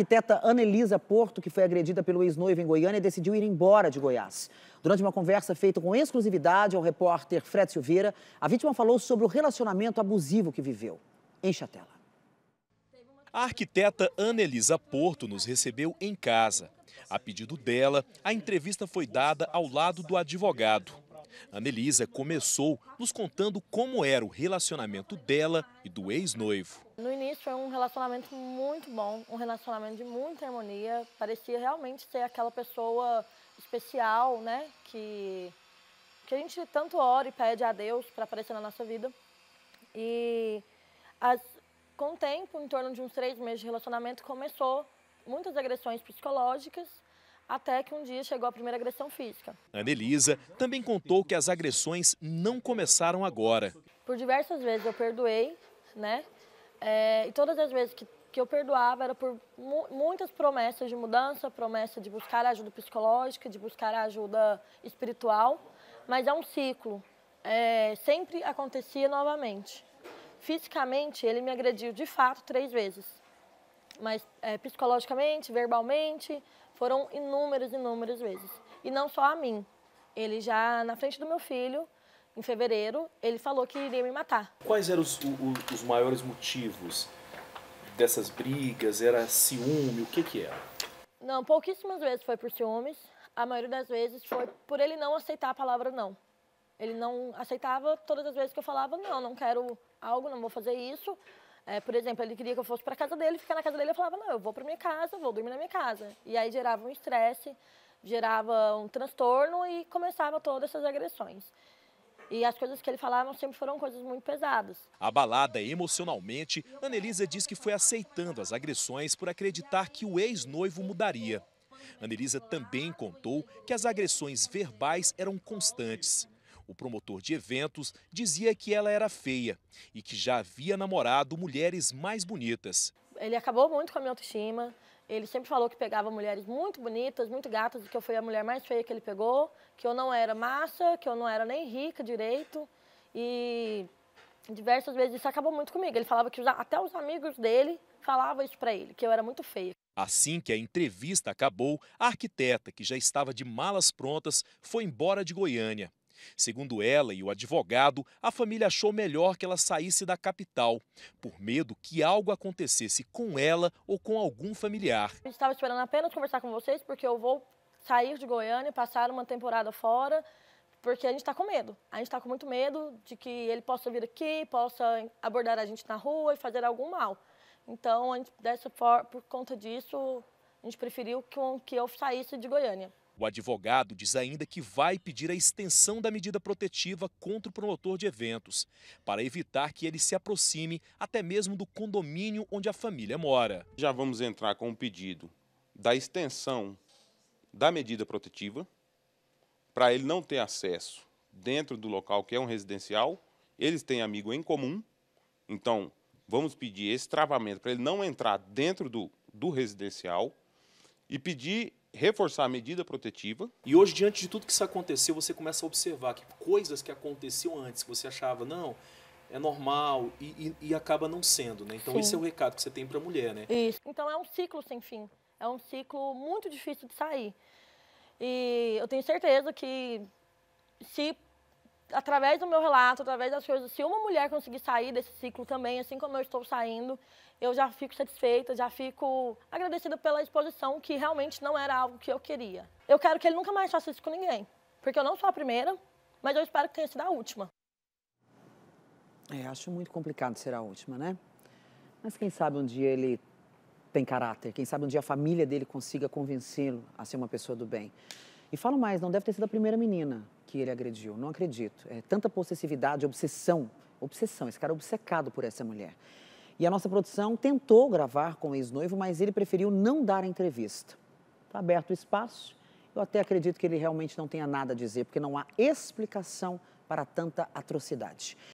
arquiteta Anelisa Porto, que foi agredida pelo ex-noivo em Goiânia, decidiu ir embora de Goiás. Durante uma conversa feita com exclusividade ao repórter Fred Silveira, a vítima falou sobre o relacionamento abusivo que viveu. Enche a tela. A arquiteta Anelisa Porto nos recebeu em casa. A pedido dela, a entrevista foi dada ao lado do advogado. A Elisa começou nos contando como era o relacionamento dela e do ex-noivo. No início foi um relacionamento muito bom, um relacionamento de muita harmonia. Parecia realmente ser aquela pessoa especial, né? Que, que a gente tanto ora e pede a Deus para aparecer na nossa vida. E as, com o tempo, em torno de uns três meses de relacionamento, começou muitas agressões psicológicas até que um dia chegou a primeira agressão física. A Elisa também contou que as agressões não começaram agora. Por diversas vezes eu perdoei, né? É, e todas as vezes que, que eu perdoava era por mu muitas promessas de mudança, promessa de buscar ajuda psicológica, de buscar ajuda espiritual, mas é um ciclo. É, sempre acontecia novamente. Fisicamente, ele me agrediu de fato três vezes, mas é, psicologicamente, verbalmente, foram inúmeras, inúmeras vezes. E não só a mim. Ele já, na frente do meu filho, em fevereiro, ele falou que iria me matar. Quais eram os, os, os maiores motivos dessas brigas? Era ciúme? O que que era? Não, pouquíssimas vezes foi por ciúmes. A maioria das vezes foi por ele não aceitar a palavra não. Ele não aceitava todas as vezes que eu falava, não, não quero algo, não vou fazer isso. É, por exemplo, ele queria que eu fosse para casa dele, ficar na casa dele, eu falava, não, eu vou para minha casa, vou dormir na minha casa. E aí gerava um estresse, gerava um transtorno e começavam todas essas agressões. E as coisas que ele falava sempre foram coisas muito pesadas. Abalada emocionalmente, Anelisa diz que foi aceitando as agressões por acreditar que o ex-noivo mudaria. Anelisa também contou que as agressões verbais eram constantes o promotor de eventos, dizia que ela era feia e que já havia namorado mulheres mais bonitas. Ele acabou muito com a minha autoestima. Ele sempre falou que pegava mulheres muito bonitas, muito gatas, que eu fui a mulher mais feia que ele pegou, que eu não era massa, que eu não era nem rica direito. E diversas vezes isso acabou muito comigo. Ele falava que até os amigos dele falavam isso para ele, que eu era muito feia. Assim que a entrevista acabou, a arquiteta, que já estava de malas prontas, foi embora de Goiânia. Segundo ela e o advogado, a família achou melhor que ela saísse da capital, por medo que algo acontecesse com ela ou com algum familiar. A gente estava esperando apenas conversar com vocês, porque eu vou sair de Goiânia, passar uma temporada fora, porque a gente está com medo. A gente está com muito medo de que ele possa vir aqui, possa abordar a gente na rua e fazer algum mal. Então, a gente, dessa, por conta disso, a gente preferiu que eu saísse de Goiânia. O advogado diz ainda que vai pedir a extensão da medida protetiva contra o promotor de eventos, para evitar que ele se aproxime até mesmo do condomínio onde a família mora. Já vamos entrar com o um pedido da extensão da medida protetiva, para ele não ter acesso dentro do local que é um residencial, eles têm amigo em comum, então vamos pedir esse travamento para ele não entrar dentro do, do residencial e pedir reforçar a medida protetiva. E hoje, diante de tudo que isso aconteceu, você começa a observar que coisas que aconteciam antes, você achava, não, é normal e, e, e acaba não sendo, né? Então, Sim. esse é o recado que você tem para a mulher, né? Isso. Então, é um ciclo sem fim. É um ciclo muito difícil de sair. E eu tenho certeza que se através do meu relato, através das coisas, se uma mulher conseguir sair desse ciclo também, assim como eu estou saindo, eu já fico satisfeita, já fico agradecida pela exposição, que realmente não era algo que eu queria. Eu quero que ele nunca mais faça isso com ninguém, porque eu não sou a primeira, mas eu espero que tenha sido a última. É, acho muito complicado ser a última, né? Mas quem sabe um dia ele tem caráter, quem sabe um dia a família dele consiga convencê-lo a ser uma pessoa do bem. E falo mais, não deve ter sido a primeira menina, que ele agrediu. Não acredito. É tanta possessividade, obsessão. Obsessão. Esse cara é obcecado por essa mulher. E a nossa produção tentou gravar com o ex-noivo, mas ele preferiu não dar a entrevista. Está aberto o espaço. Eu até acredito que ele realmente não tenha nada a dizer, porque não há explicação para tanta atrocidade.